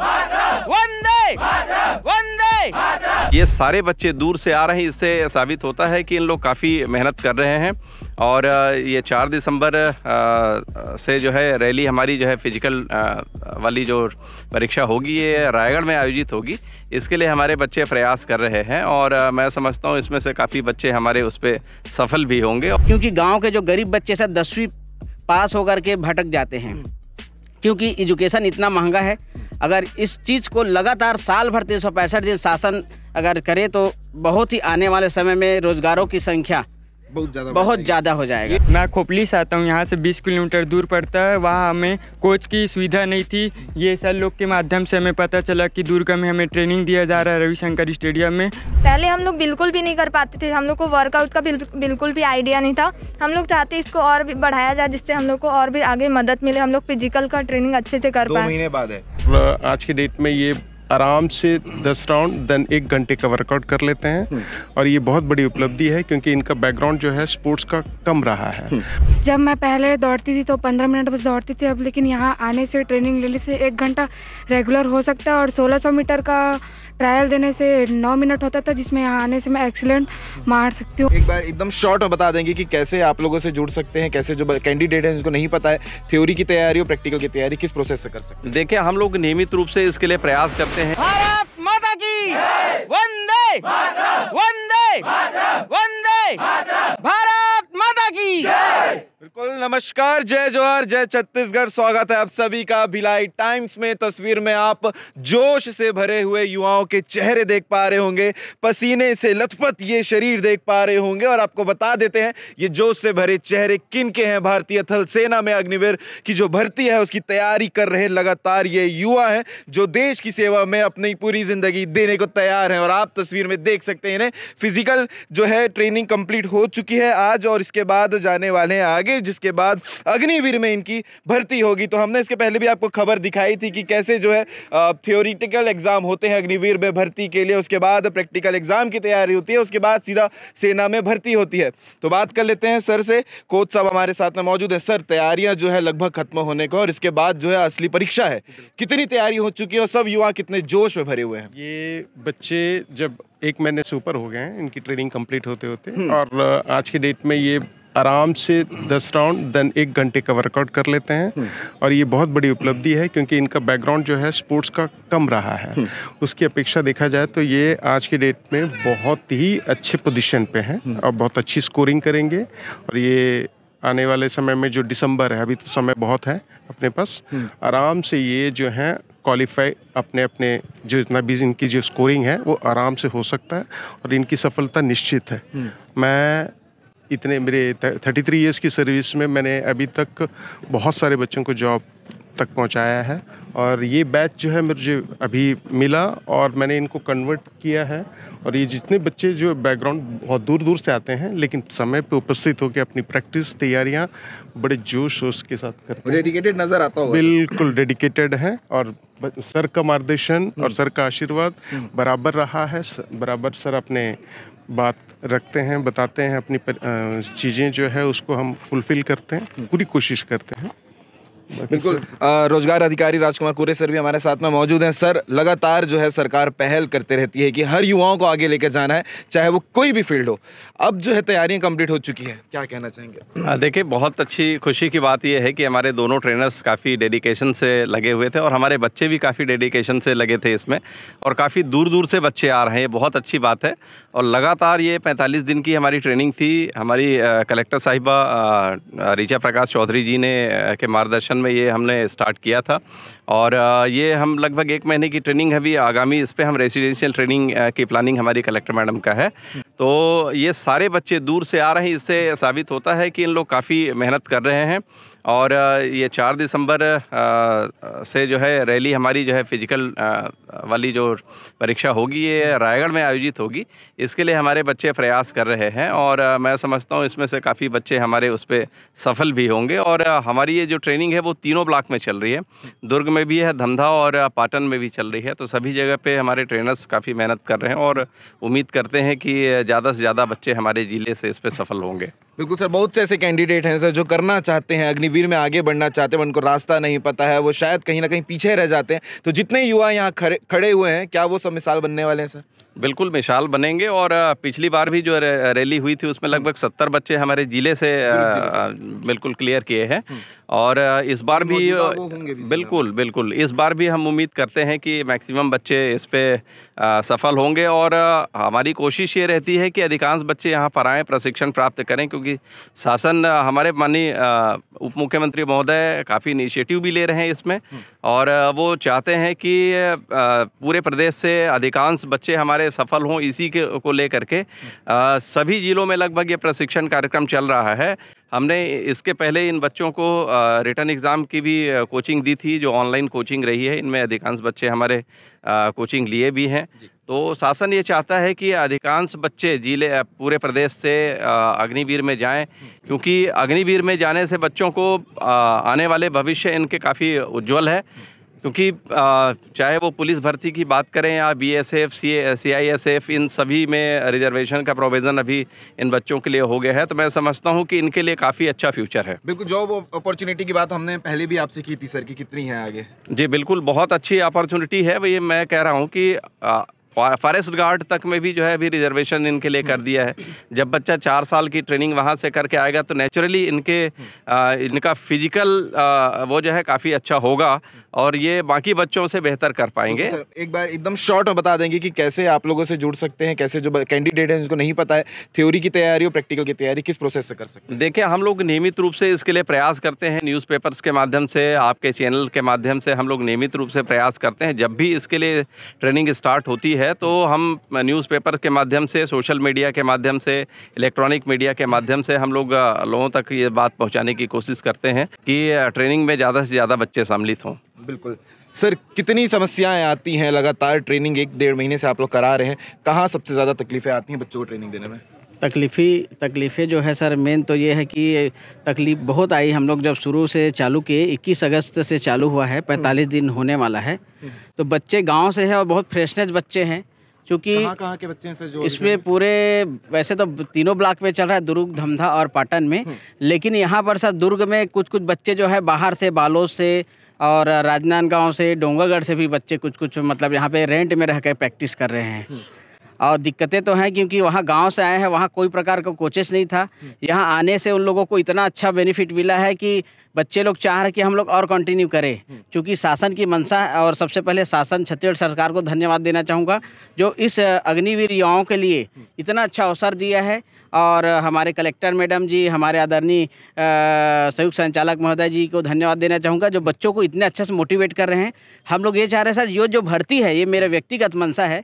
वंदे वंदे ये सारे बच्चे दूर से आ रहे हैं इससे साबित होता है कि इन लोग काफ़ी मेहनत कर रहे हैं और ये चार दिसंबर से जो है रैली हमारी जो है फिजिकल वाली जो परीक्षा होगी ये रायगढ़ में आयोजित होगी इसके लिए हमारे बच्चे प्रयास कर रहे हैं और मैं समझता हूँ इसमें से काफ़ी बच्चे हमारे उस पर सफल भी होंगे क्योंकि गाँव के जो गरीब बच्चे सर दसवीं पास होकर के भटक जाते हैं हम्म। क्योंकि एजुकेशन इतना महंगा है अगर इस चीज़ को लगातार साल भर तीन दिन शासन अगर करे तो बहुत ही आने वाले समय में रोज़गारों की संख्या बहुत ज़्यादा बहुत ज़्यादा हो जाएगा मैं खोपली से आता हूँ यहाँ से 20 किलोमीटर दूर पड़ता है वहाँ हमें कोच की सुविधा नहीं थी ये सर लोग के माध्यम से हमें पता चला कि दुर्गा में हमें ट्रेनिंग दिया जा रहा है रविशंकर स्टेडियम में पहले हम लोग बिल्कुल भी नहीं कर पाते थे हम लोग को वर्कआउट का बिल्कुल भी आइडिया नहीं था हम लोग चाहते इसको और भी बढ़ाया जाए जिससे हम लोग को और भी आगे मदद मिले हम लोग फिजिकल का ट्रेनिंग अच्छे से कर पाए महीने बाद है आज के डेट में ये आराम से दस राउंड देन एक घंटे का वर्कआउट कर लेते हैं हम्म। और ये बहुत बड़ी उपलब्धि है क्योंकि इनका बैकग्राउंड जो है स्पोर्ट्स का कम रहा है हम्म। जब मैं पहले दौड़ती थी तो पंद्रह मिनट बस दौड़ती थी अब लेकिन यहाँ आने से ट्रेनिंग लेने से एक घंटा रेगुलर हो सकता है और सोलह सौ मीटर का ट्रायल देने से नौ मिनट होता था जिसमें यहाँ आने से मैं एक्सीलेंट मार सकती हूँ एक बार एकदम शॉर्ट में बता देंगे कि कैसे आप लोगों से जुड़ सकते हैं कैसे जो कैंडिडेट हैं जिनको नहीं पता है थ्योरी की तैयारी और प्रैक्टिकल की तैयारी किस प्रोसेस से कर सकते हैं देखिए हम लोग नियमित रूप से इसके लिए प्रयास करते हैं हैं भारत माता की वंदे वंदे वंदे भारत माता की बिल्कुल नमस्कार जय जोहर जय छत्तीसगढ़ स्वागत है आप सभी का भिलाई टाइम्स में तस्वीर में आप जोश से भरे हुए युवाओं के चेहरे देख पा रहे होंगे पसीने से लथपथ ये शरीर देख पा रहे होंगे और आपको बता देते हैं ये जोश से भरे चेहरे किन के हैं भारतीय थल सेना में अग्निवीर की जो भर्ती है उसकी तैयारी कर रहे लगातार ये युवा हैं जो देश की सेवा में अपनी पूरी जिंदगी देने को तैयार हैं और आप तस्वीर में देख सकते हैं इन्हें फिजिकल जो है ट्रेनिंग कंप्लीट हो चुकी है आज और इसके बाद आने वाले हैं आगे जिसके बाद अग्निवीर में इनकी भर्ती होगी तो हमने इसके पहले भी आपको खबर दिखाई थी कि कैसे जो है थियोरिटिकल एग्ज़ाम होते हैं अग्निवीर में भर्ती के लिए उसके बाद प्रैक्टिकल एग्ज़ाम की तैयारी होती है उसके बाद सीधा सेना में भर्ती होती है तो बात कर लेते हैं सर से कोच साहब हमारे साथ में मौजूद है सर तैयारियां जो है लगभग खत्म होने को और इसके बाद जो है असली परीक्षा है कितनी तैयारी हो चुकी है और सब युवा कितने जोश में भरे हुए हैं ये बच्चे जब एक महीने से ऊपर हो गए हैं इनकी ट्रेनिंग कंप्लीट होते होते और आज के डेट में ये आराम से दस राउंड देन एक घंटे का वर्कआउट कर लेते हैं हम्म। और ये बहुत बड़ी उपलब्धि है क्योंकि इनका बैकग्राउंड जो है स्पोर्ट्स का कम रहा है हम्म। उसकी अपेक्षा देखा जाए तो ये आज के डेट में बहुत ही अच्छे पोजिशन पे हैं हम्म। और बहुत अच्छी स्कोरिंग करेंगे और ये आने वाले समय में जो दिसंबर है अभी तो समय बहुत है अपने पास आराम से ये जो है क्वालिफाई अपने अपने जो इतना भी इनकी जो स्कोरिंग है वो आराम से हो सकता है और इनकी सफलता निश्चित है मैं इतने मेरे थर्टी थ्री ईयर्स की सर्विस में मैंने अभी तक बहुत सारे बच्चों को जॉब तक पहुंचाया है और ये बैच जो है मुझे अभी मिला और मैंने इनको कन्वर्ट किया है और ये जितने बच्चे जो बैकग्राउंड बहुत दूर दूर से आते हैं लेकिन समय पे उपस्थित होकर अपनी प्रैक्टिस तैयारियां बड़े जोश वोश के साथ करते हैं डेडिकेटेड नज़र आता होगा बिल्कुल डेडिकेटेड है और सर का मार्गदर्शन और हम्म। सर का आशीर्वाद हम्म। बराबर रहा है बराबर सर अपने बात रखते हैं बताते हैं अपनी चीज़ें जो है उसको हम फुलफ़िल करते हैं पूरी कोशिश करते हैं बिल्कुल रोजगार अधिकारी राजकुमार कुरे सर भी हमारे साथ में मौजूद हैं सर लगातार जो है सरकार पहल करते रहती है कि हर युवाओं को आगे लेकर जाना है चाहे वो कोई भी फील्ड हो अब जो है तैयारियां कंप्लीट हो चुकी है क्या कहना चाहेंगे देखिए बहुत अच्छी खुशी की बात यह है कि हमारे दोनों ट्रेनर्स काफ़ी डेडिकेशन से लगे हुए थे और हमारे बच्चे भी काफ़ी डेडिकेशन से लगे थे इसमें और काफ़ी दूर दूर से बच्चे आ रहे हैं ये बहुत अच्छी बात है और लगातार ये पैंतालीस दिन की हमारी ट्रेनिंग थी हमारी कलेक्टर साहिबा ऋचा प्रकाश चौधरी जी ने के मार्गदर्शन सेक्शन में ये हमने स्टार्ट किया था और ये हम लगभग एक महीने की ट्रेनिंग है भी आगामी इस पर हम रेजिडेंशियल ट्रेनिंग की प्लानिंग हमारी कलेक्टर मैडम का है तो ये सारे बच्चे दूर से आ रहे हैं इससे साबित होता है कि इन लोग काफ़ी मेहनत कर रहे हैं और ये चार दिसंबर से जो है रैली हमारी जो है फिजिकल वाली जो परीक्षा होगी ये रायगढ़ में आयोजित होगी इसके लिए हमारे बच्चे प्रयास कर रहे हैं और मैं समझता हूँ इसमें से काफ़ी बच्चे हमारे उस पर सफल भी होंगे और हमारी ये जो ट्रेनिंग है वो तीनों ब्लॉक में चल रही है दुर्ग में भी है धमधा और पाटन में भी चल रही है तो सभी जगह पर हमारे ट्रेनर्स काफ़ी मेहनत कर रहे हैं और उम्मीद करते हैं कि ज़्यादा से ज़्यादा बच्चे हमारे ज़िले से इस पर सफल होंगे बिल्कुल सर बहुत से ऐसे कैंडिडेट हैं सर जो करना चाहते हैं अग्निवीर में आगे बढ़ना चाहते हैं उनको रास्ता नहीं पता है वो शायद कहीं ना कहीं पीछे रह जाते हैं तो जितने युवा यहाँ खड़े खड़े हुए हैं क्या वो सब मिसाल बनने वाले हैं सर बिल्कुल विशाल बनेंगे और पिछली बार भी जो रैली हुई थी उसमें लगभग सत्तर बच्चे हमारे जिले से बिल्कुल क्लियर किए हैं हम्म। और इस बार भी, भी बिल्कुल बिल्कुल इस बार भी हम उम्मीद करते हैं कि मैक्सिमम बच्चे इस पे सफल होंगे और हमारी कोशिश ये रहती है कि अधिकांश बच्चे यहाँ पर आएँ प्रशिक्षण प्राप्त करें क्योंकि शासन हमारे माननीय उप मुख्यमंत्री महोदय काफ़ी इनिशिएटिव भी ले रहे हैं इसमें हम्म। और वो चाहते हैं कि पूरे प्रदेश से अधिकांश बच्चे हमारे सफल हों इसी के को लेकर के हम्म। सभी ज़िलों में लगभग ये प्रशिक्षण कार्यक्रम चल रहा है हमने इसके पहले इन बच्चों को रिटर्न एग्ज़ाम की भी कोचिंग दी थी जो ऑनलाइन कोचिंग रही है इनमें अधिकांश बच्चे हमारे कोचिंग लिए भी हैं तो शासन ये चाहता है कि अधिकांश बच्चे जिले पूरे प्रदेश से अग्निवीर में जाएं हम्म। क्योंकि अग्निवीर में जाने से बच्चों को आने वाले भविष्य इनके काफ़ी उज्जवल है हम्म। क्योंकि चाहे वो पुलिस भर्ती की बात करें या B S F C C I S F इन सभी में रिजर्वेशन का प्रोविज़न अभी इन बच्चों के लिए हो गया है तो मैं समझता हूं कि इनके लिए काफ़ी अच्छा फ्यूचर है बिल्कुल जॉब अपॉर्चुनिटी की बात हमने पहले भी आपसे की थी सर कि कितनी है आगे जी बिल्कुल बहुत अच्छी अपॉर्चुनिटी है वही मैं कह रहा हूँ कि फॉरेस्ट गार्ड तक में भी जो है अभी रिजर्वेशन इनके लिए कर दिया है जब बच्चा चार साल की ट्रेनिंग वहाँ से करके आएगा तो नेचुरली इनके आ, इनका फिजिकल आ, वो जो है काफ़ी अच्छा होगा और ये बाकी बच्चों से बेहतर कर पाएंगे तो एक बार एकदम शॉर्ट में बता देंगे कि कैसे आप लोगों से जुड़ सकते हैं कैसे जो कैंडिडेट हैं जिनको नहीं पता है थ्योरी की तैयारी और प्रैक्टिकल की तैयारी किस प्रोसेस से कर सकते हैं देखिए हम लोग नियमित रूप से इसके लिए प्रयास करते हैं न्यूज़पेपर्स के माध्यम से आपके चैनल के माध्यम से हम लोग नियमित रूप से प्रयास करते हैं जब भी इसके लिए ट्रेनिंग स्टार्ट होती है तो हम न्यूज़पेपर के माध्यम से सोशल मीडिया के माध्यम से इलेक्ट्रॉनिक मीडिया के माध्यम से हम लोग लोगों तक ये बात पहुँचाने की कोशिश करते हैं कि ट्रेनिंग में ज़्यादा से ज़्यादा बच्चे सम्मिलित हों बिल्कुल सर कितनी समस्याएं आती हैं लगातार ट्रेनिंग एक डेढ़ महीने से आप लोग करा रहे हैं कहाँ सबसे ज़्यादा तकलीफ़ें आती हैं बच्चों को ट्रेनिंग देने में तकलीफ़ी तकलीफ़ें जो है सर मेन तो ये है कि तकलीफ़ बहुत आई हम लोग जब शुरू से चालू किए 21 अगस्त से चालू हुआ है 45 दिन होने वाला है हम्म। तो बच्चे गांव से हैं और बहुत फ्रेशनेस बच्चे हैं क्योंकि कहाँ के बच्चे हैं जो इसमें पूरे वैसे तो तीनों ब्लॉक में चल रहा है दुर्ग धमधा और पाटन में हम्म। लेकिन यहाँ पर सर दुर्ग में कुछ कुछ बच्चे जो है बाहर से बालों से और राजनांदगांव से डोंगरगढ़ से भी बच्चे कुछ कुछ मतलब यहाँ पे रेंट में रह कर प्रैक्टिस कर रहे हैं हम्म। और दिक्कतें तो हैं क्योंकि वहाँ गांव से आए हैं वहाँ कोई प्रकार का को कोचेस नहीं था हम्म। यहाँ आने से उन लोगों को इतना अच्छा बेनिफिट मिला है कि बच्चे लोग चाह रहे कि हम लोग और कंटिन्यू करें हम्म। क्योंकि शासन की मंशा और सबसे पहले शासन छत्तीसगढ़ सरकार को धन्यवाद देना चाहूँगा जो इस अग्निवीर युवाओं के लिए हम्म। इतना अच्छा अवसर दिया है और हमारे कलेक्टर मैडम जी हमारे आदरणीय संयुक्त संचालक महोदय जी को धन्यवाद देना चाहूँगा जो बच्चों को इतने अच्छे से मोटिवेट कर रहे हैं हम लोग ये चाह रहे हैं सर ये जो भर्ती है ये मेरा व्यक्तिगत मंशा है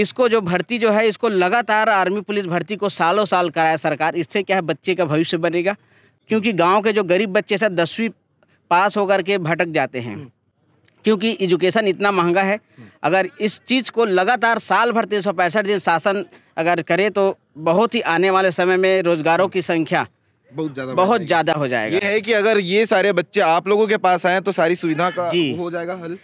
इसको जो भर्ती जो है इसको लगातार आर्मी पुलिस भर्ती को सालों साल कराए सरकार इससे क्या है बच्चे का भविष्य बनेगा क्योंकि गांव के जो गरीब बच्चे सर दसवीं पास होकर के भटक जाते हैं हम्म। क्योंकि एजुकेशन इतना महंगा है हम्म। अगर इस चीज़ को लगातार साल भर तीन सौ पैंसठ दिन शासन अगर करे तो बहुत ही आने वाले समय में रोजगारों की संख्या बहुत ज्यादा बहुत ज्यादा हो जाएगा ये है कि अगर ये सारे बच्चे आप लोगों के पास आए तो सारी सुविधा का जी हो जाएगा हल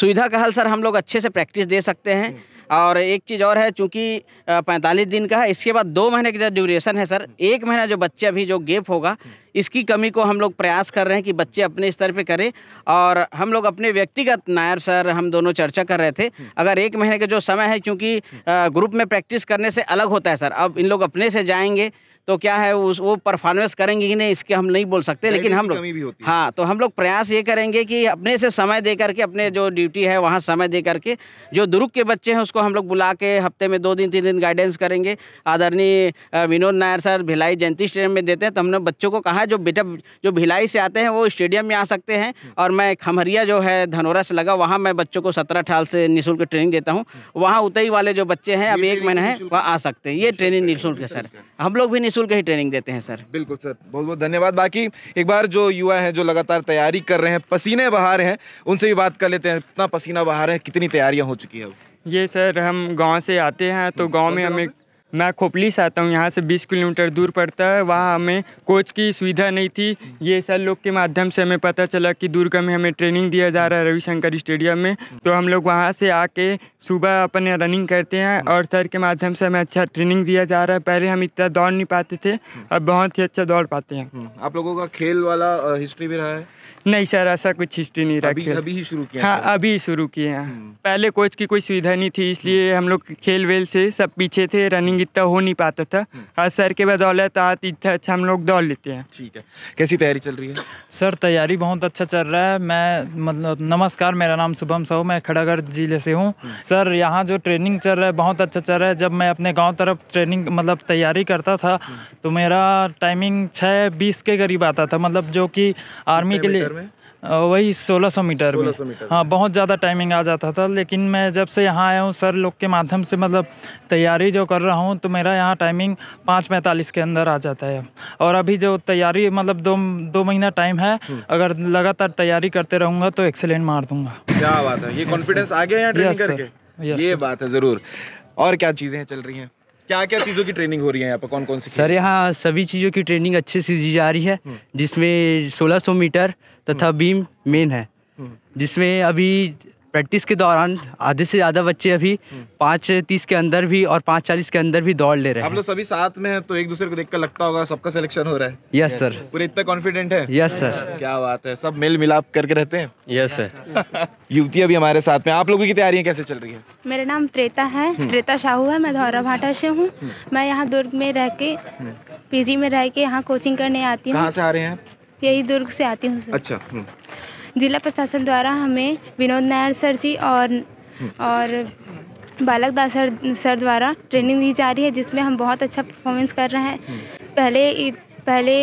सुविधा का हल सर हम लोग अच्छे से प्रैक्टिस दे सकते हैं हम्म। और एक चीज़ और है चूँकि पैंतालीस दिन का है इसके बाद दो महीने की जो ड्यूरेशन है सर एक महीना जो बच्चे अभी जो गेप होगा इसकी कमी को हम लोग प्रयास कर रहे हैं कि बच्चे अपने स्तर पे करें और हम लोग अपने व्यक्तिगत नायर सर हम दोनों चर्चा कर रहे थे हम्म। अगर एक महीने का जो समय है क्योंकि हम्म। ग्रुप में प्रैक्टिस करने से अलग होता है सर अब इन लोग अपने से जाएंगे तो क्या है उस वो परफॉर्मेंस करेंगे कि नहीं इसके हम नहीं बोल सकते लेकिन हम लोग हाँ तो हम लोग प्रयास ये करेंगे कि अपने से समय दे करके अपने जो ड्यूटी है वहाँ समय दे करके जो दुर्ग के बच्चे हैं उसको हम लोग बुला के हफ्ते में दो दिन तीन दिन गाइडेंस करेंगे आदरणीय विनोद नायर सर भिलाई जयंती स्टेडियम में देते हैं तो हमने बच्चों को कहा है जो बेटा जो भिलाई से आते हैं वो स्टेडियम में आ सकते हैं और मैं खमहरिया जो है धनोरा से लगा वहाँ मैं बच्चों को सत्रह अठारह से निःशुल्क ट्रेनिंग देता हूँ वहाँ उतई वाले जो बच्चे हैं अभी एक महीना है वहाँ आ सकते हैं ये ट्रेनिंग निःशुल्क है सर हम लोग भी निःशुल्क ही ट्रेनिंग देते हैं सर बिल्कुल सर बहुत बहुत धन्यवाद बाकी एक बार जो युवा हैं जो लगातार तैयारी कर रहे हैं पसीने बहा रहे हैं उनसे भी बात कर लेते हैं इतना पसीना बहा रहे हैं कितनी तैयारियाँ हो चुकी है ये सर हम गांव से आते हैं तो हम्म, गांव में हमें मैं खोपली से आता हूँ यहाँ से 20 किलोमीटर दूर पड़ता है वहाँ हमें कोच की सुविधा नहीं थी ये सर लोग के माध्यम से हमें पता चला कि दुर्गा में हमें ट्रेनिंग दिया जा रहा है रविशंकर स्टेडियम में तो हम लोग वहाँ से आके सुबह अपने रनिंग करते हैं और सर के माध्यम से हमें अच्छा ट्रेनिंग दिया जा रहा है पहले हम इतना दौड़ नहीं पाते थे अब बहुत ही अच्छा दौड़ पाते हैं हम्म, आप लोगों का खेल वाला हिस्ट्री भी रहा है नहीं सर ऐसा कुछ हिस्ट्री नहीं रहा अभी, अभी ही शुरू किया हाँ अभी शुरू किए हैं हम्म। पहले कोच की कोई सुविधा नहीं थी इसलिए हम लोग खेल वेल से सब पीछे थे रनिंग इतना तो हो नहीं पाता था आज हम्म। हाँ, सर के बदौलत आज हाँ, इतना अच्छा हम लोग दौड़ लेते हैं ठीक है कैसी तैयारी चल रही है सर तैयारी बहुत अच्छा चल रहा है मैं मतलब नमस्कार मेरा नाम शुभम साहू मैं खड़ागढ़ जिले से हूँ हम्म। सर यहाँ जो ट्रेनिंग चल रहा है बहुत अच्छा चल रहा है जब मैं अपने गाँव तरफ ट्रेनिंग मतलब तैयारी करता था हम्म। तो मेरा टाइमिंग छः बीस के करीब आता था मतलब जो कि आर्मी के लिए वही 1600 मीटर में मीटर हाँ बहुत ज़्यादा टाइमिंग आ जाता था लेकिन मैं जब से यहाँ आया हूँ सर लोग के माध्यम से मतलब तैयारी जो कर रहा हूँ तो मेरा यहाँ टाइमिंग पाँच पैंतालीस के अंदर आ जाता है और अभी जो तैयारी मतलब दो दो महीना टाइम है हम्म। अगर लगातार तैयारी करते रहूँगा तो एक्सेलेंट मार दूंगा क्या बात है ये कॉन्फिडेंस आ गया यहाँ ये बात है ज़रूर और क्या चीज़ें चल रही हैं क्या क्या चीज़ों की ट्रेनिंग हो रही है यहाँ पर कौन कौन सी सर यहाँ सभी चीज़ों की ट्रेनिंग अच्छे से दी जा रही है हम्म। जिसमें 1600 मीटर तथा हम्म। बीम मेन है हम्म। जिसमें अभी प्रैक्टिस के दौरान आधे से ज़्यादा बच्चे अभी हम्म। पाँच तीस के अंदर भी और पाँच चालीस के अंदर भी दौड़ ले रहे हैं आप लोग सभी साथ में हैं तो एक दूसरे को देखकर लगता होगा सबका सिलेक्शन हो रहा है यस सर पूरे इतना कॉन्फिडेंट है यस सर क्या बात है सब मेल मिलाप करके रहते हैं यस सर युवती अभी हमारे साथ में आप लोगों की तैयारियाँ कैसे चल रही है मेरा नाम त्रेता है हम्म। त्रेता शाहू है मैं धौरा भाटा से हूँ हम्म। मैं यहाँ दुर्ग में रह के पीजी में रह के यहाँ कोचिंग करने आती हूँ कहाँ से आ रहे हैं यही दुर्ग से आती हूँ अच्छा जिला प्रशासन द्वारा हमें विनोद नायर सर जी और और बालक दास सर सर द्वारा ट्रेनिंग दी जा रही है जिसमें हम बहुत अच्छा परफॉर्मेंस कर रहे हैं पहले पहले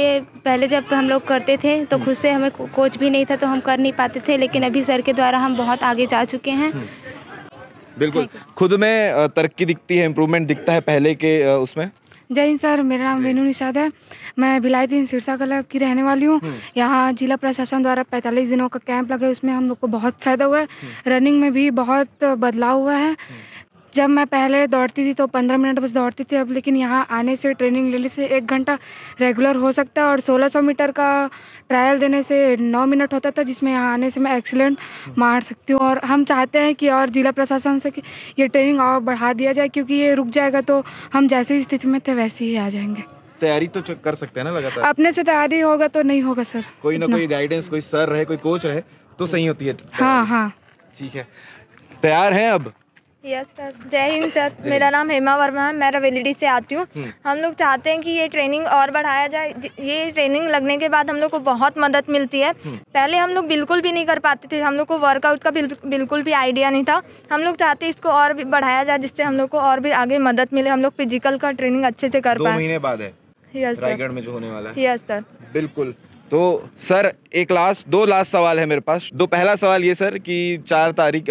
पहले जब हम लोग करते थे तो खुद से हमें कोच भी नहीं था तो हम कर नहीं पाते थे लेकिन अभी सर के द्वारा हम बहुत आगे जा चुके हैं बिल्कुल खुद में तरक्की दिखती है इम्प्रूवमेंट दिखता है पहले के उसमें जय हिंद सर मेरा नाम वेनु निषाद है मैं भिलाई दिन सिरसा कला की रहने वाली हूँ हम्म। यहाँ जिला प्रशासन द्वारा 45 दिनों का कैंप लगा उसमें हम लोग को बहुत फ़ायदा हुआ है हम्म। रनिंग में भी बहुत बदलाव हुआ है हम्म। जब मैं पहले दौड़ती थी तो पंद्रह मिनट बस दौड़ती थी अब लेकिन यहाँ आने से ट्रेनिंग लेने से एक घंटा रेगुलर हो सकता है और सोलह सौ मीटर का ट्रायल देने से नौ मिनट होता था जिसमें यहाँ आने से मैं एक्सीलेंट मार सकती हूँ और हम चाहते हैं कि और जिला प्रशासन से कि ये ट्रेनिंग और बढ़ा दिया जाए क्योंकि ये रुक जाएगा तो हम जैसी स्थिति में थे वैसे ही आ जाएंगे तैयारी तो कर सकते हैं ना लगातार अपने से तैयारी होगा तो नहीं होगा सर कोई ना कोई गाइडेंस कोई सर रहे कोई कोच रहे तो सही होती है हाँ हाँ ठीक है तैयार हैं अब यस सर जय हिंद सर मेरा नाम हेमा वर्मा है मैं रवेलीडी से आती हूँ हम्म। हम लोग चाहते हैं कि ये ट्रेनिंग और बढ़ाया जाए ये ट्रेनिंग लगने के बाद हम लोग को बहुत मदद मिलती है हम्म। पहले हम लोग बिल्कुल भी नहीं कर पाते थे हम लोग को वर्कआउट का बिल्कुल भी आइडिया नहीं था हम लोग चाहते इसको और भी बढ़ाया जाए जिससे हम लोग को और भी आगे मदद मिले हम लोग फिजिकल का ट्रेनिंग अच्छे से कर पाए महीने बाद है यस में जो यस सर बिल्कुल तो सर एक लास्ट दो लास्ट सवाल है मेरे पास दो पहला सवाल ये सर कि चार तारीख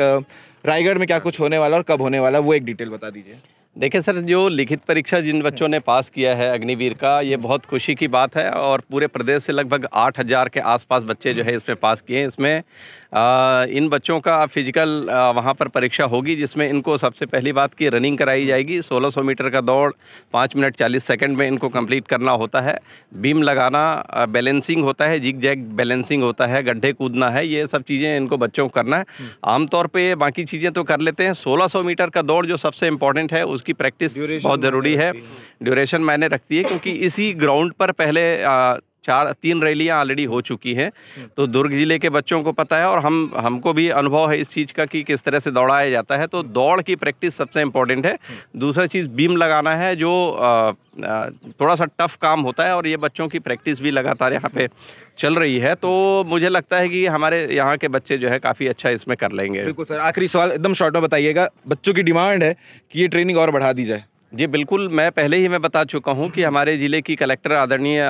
रायगढ़ में क्या हाँ। कुछ होने वाला और कब होने वाला वो एक डिटेल बता दीजिए देखिए सर जो लिखित परीक्षा जिन हम्म। बच्चों ने पास किया है अग्निवीर का ये हम्म। बहुत खुशी की बात है और पूरे प्रदेश से लगभग आठ हज़ार के आसपास बच्चे जो हम्म। है इसमें पास किए हैं इसमें आ, इन बच्चों का फिजिकल वहाँ पर परीक्षा होगी जिसमें इनको सबसे पहली बात की रनिंग कराई जाएगी 1600 मीटर का दौड़ पाँच मिनट चालीस सेकेंड में इनको कम्प्लीट करना होता है बीम लगाना बैलेंसिंग होता है जिग जैग बैलेंसिंग होता है गड्ढे कूदना है ये सब चीज़ें इनको बच्चों को करना है आमतौर पर बाकी चीज़ें तो कर लेते हैं सोलह मीटर का दौड़ जो सबसे इम्पॉर्टेंट है उसकी उसकी प्रैक्टिस बहुत ज़रूरी है ड्यूरेशन मैंने रखती है क्योंकि इसी ग्राउंड पर पहले चार तीन रैलियाँ ऑलरेडी हो चुकी हैं हम्म। तो दुर्ग जिले के बच्चों को पता है और हम हमको भी अनुभव है इस चीज़ का कि किस तरह से दौड़ाया जाता है तो हम्म। दौड़ की प्रैक्टिस सबसे इम्पोर्टेंट है हम्म। दूसरा चीज़ बीम लगाना है जो आ, थोड़ा सा टफ काम होता है और ये बच्चों की प्रैक्टिस भी लगातार यहाँ पे चल रही है तो मुझे लगता है कि हमारे यहाँ के बच्चे जो है काफ़ी अच्छा इसमें कर लेंगे बिल्कुल सर आखिरी सवाल एकदम शॉर्ट में बताइएगा बच्चों की डिमांड है कि ये ट्रेनिंग और बढ़ा दी जाए जी बिल्कुल मैं पहले ही मैं बता चुका हूं कि हमारे ज़िले की कलेक्टर आदरणीय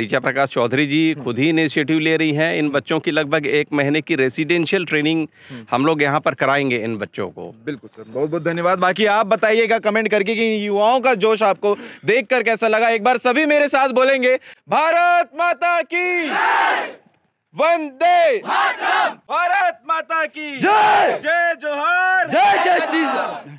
ऋचा प्रकाश चौधरी जी हम्म। खुद ही इनिशिएटिव ले रही हैं इन बच्चों की लगभग एक महीने की रेसिडेंशियल ट्रेनिंग हम्म। हम लोग यहां पर कराएंगे इन बच्चों को बिल्कुल सर बहुत बहुत धन्यवाद बाकी आप बताइएगा कमेंट करके कि युवाओं का जोश आपको देख कर कैसा लगा एक बार सभी मेरे साथ बोलेंगे भारत माता की वंदे भारत माता की जय जय जोहर जय जय